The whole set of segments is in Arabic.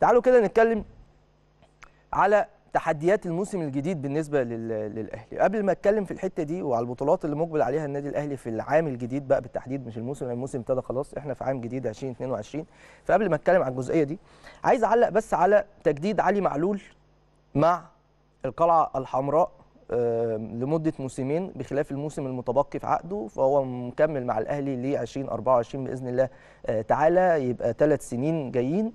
تعالوا كده نتكلم على تحديات الموسم الجديد بالنسبه للاهلي قبل ما اتكلم في الحته دي وعلى البطولات اللي مقبل عليها النادي الاهلي في العام الجديد بقى بالتحديد مش الموسم الموسم ابتدى خلاص احنا في عام جديد 2022 فقبل ما اتكلم على الجزئيه دي عايز اعلق بس على تجديد علي معلول مع القلعه الحمراء لمده موسمين بخلاف الموسم المتبقي في عقده فهو مكمل مع الاهلي ل 2024 باذن الله آه، تعالى يبقى ثلاث سنين جايين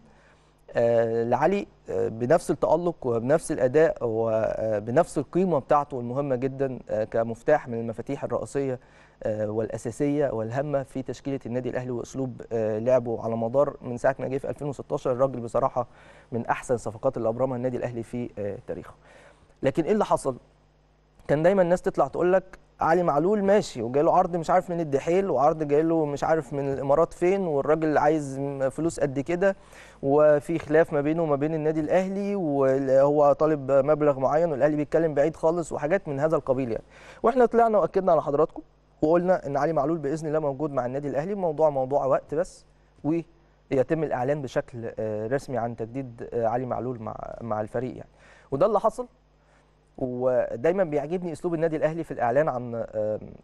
آه، لعلي آه، بنفس التألق وبنفس الأداء وبنفس آه، القيمة بتاعته المهمة جدا كمفتاح من المفاتيح الرئيسية والأساسية والهامة في تشكيلة النادي الأهلي وأسلوب لعبه على مدار من ساعة ما جه في 2016 الراجل بصراحة من أحسن الصفقات اللي أبرمها النادي الأهلي في تاريخه لكن إيه اللي حصل؟ كان دايما الناس تطلع تقول لك علي معلول ماشي وجاي له عرض مش عارف من الدحيل وعرض جاي له مش عارف من الامارات فين والراجل عايز فلوس قد كده وفي خلاف ما بينه وما بين النادي الاهلي وهو طالب مبلغ معين والاهلي بيتكلم بعيد خالص وحاجات من هذا القبيل يعني واحنا طلعنا واكدنا على حضراتكم وقلنا ان علي معلول باذن الله موجود مع النادي الاهلي الموضوع موضوع وقت بس ويتم الاعلان بشكل آه، رسمي عن تجديد آه، علي معلول مع مع الفريق يعني وده اللي حصل ودايما بيعجبني اسلوب النادي الاهلي في الاعلان عن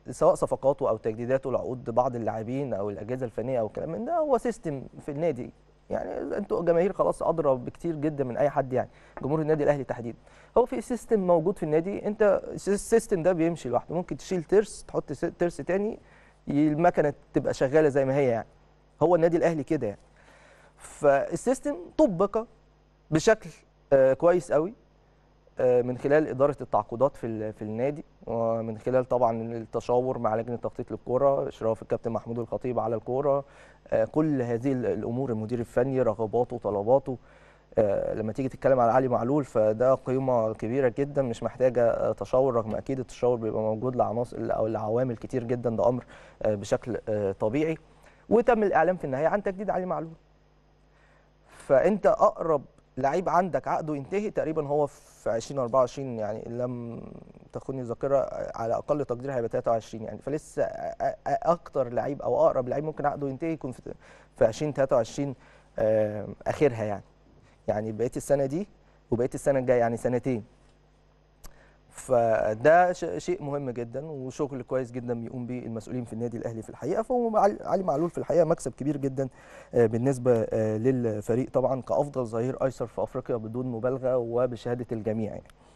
سواء صفقاته او تجديداته لعقود بعض اللاعبين او الاجهزه الفنيه او الكلام من ده هو سيستم في النادي يعني انتوا جماهير خلاص ادرى بكتير جدا من اي حد يعني جمهور النادي الاهلي تحديدا هو في سيستم موجود في النادي انت السيستم ده بيمشي لوحده ممكن تشيل ترس تحط ترس تاني المكنه تبقى شغاله زي ما هي يعني هو النادي الاهلي كده يعني فالسيستم طبق بشكل آه، كويس قوي آه، من خلال اداره التعاقدات في في النادي ومن خلال طبعا التشاور مع لجنه تخطيط للكوره اشراف الكابتن محمود الخطيب على الكوره آه، كل هذه الامور المدير الفني رغباته طلباته آه، لما تيجي تتكلم على علي معلول فده قيمه كبيره جدا مش محتاجه تشاور رغم اكيد التشاور بيبقى موجود لعناصر او لعوامل كتير جدا ده امر بشكل طبيعي وتم الاعلان في النهايه عن تجديد علي معلول فانت اقرب لعيب عندك عقده ينتهي تقريبا هو في 2024 يعني لم تخني الذاكره على اقل تقدير هيبقى 23 يعني فلسه اكتر لعيب او اقرب لعيب ممكن عقده ينتهي يكون في 2023 اخرها يعني يعني بقيه السنه دي وبقيه السنه الجايه يعني سنتين فده شيء مهم جدا وشغل كويس جدا بيقوم به المسؤولين في النادي الاهلي في الحقيقه فهو علي معلول في الحقيقه مكسب كبير جدا آه، بالنسبه آه، للفريق طبعا كافضل ظهير ايسر في افريقيا بدون مبالغه وبشهاده الجميع يعني.